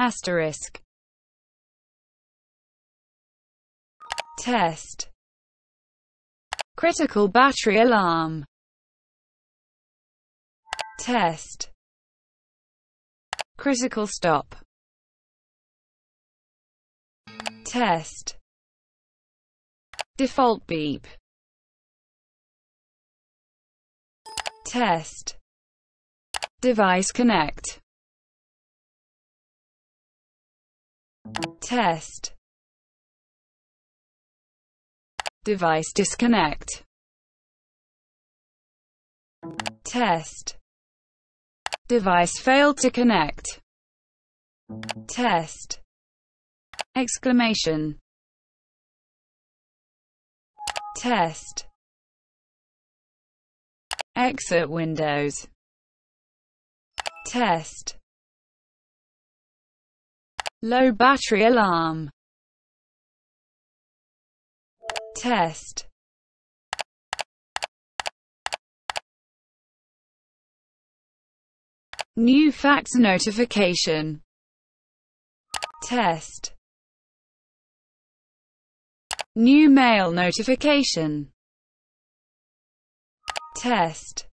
Asterisk. Test. Critical battery alarm. Test. Critical stop. Test. Default beep. Test. Device connect. test. Device disconnect. Test. Device failed to connect. Test. Exclamation. Test. Exit Windows. Test. Low battery alarm. Test. New fax notification. Test. New mail notification. Test.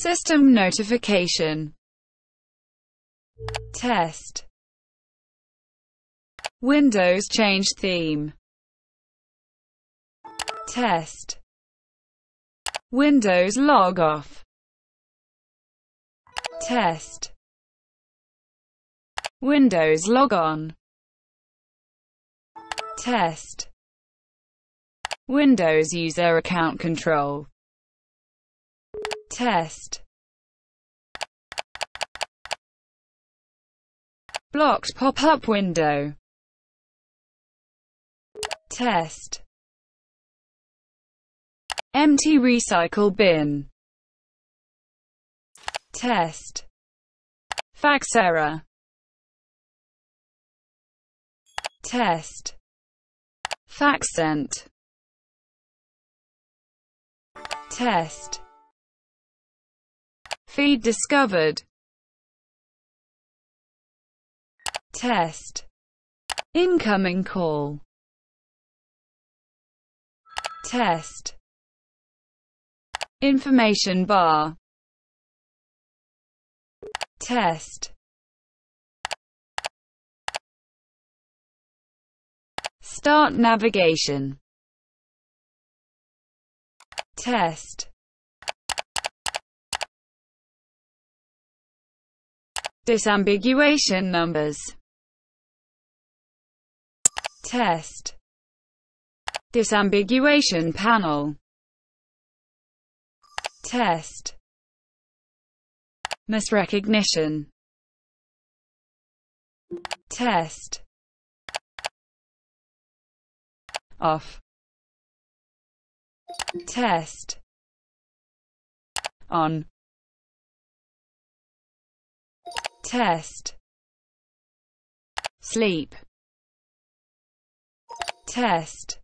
System notification. Test. Windows change theme. Test. Windows log off. Test. Windows log on. Test. Windows user account control test blocked pop-up window test empty recycle bin test fax error test fax sent test Feed discovered. Test. Incoming call. Test. Information bar. Test. Start navigation. Test. Disambiguation numbers Test Disambiguation panel Test Misrecognition Test Off Test On test sleep test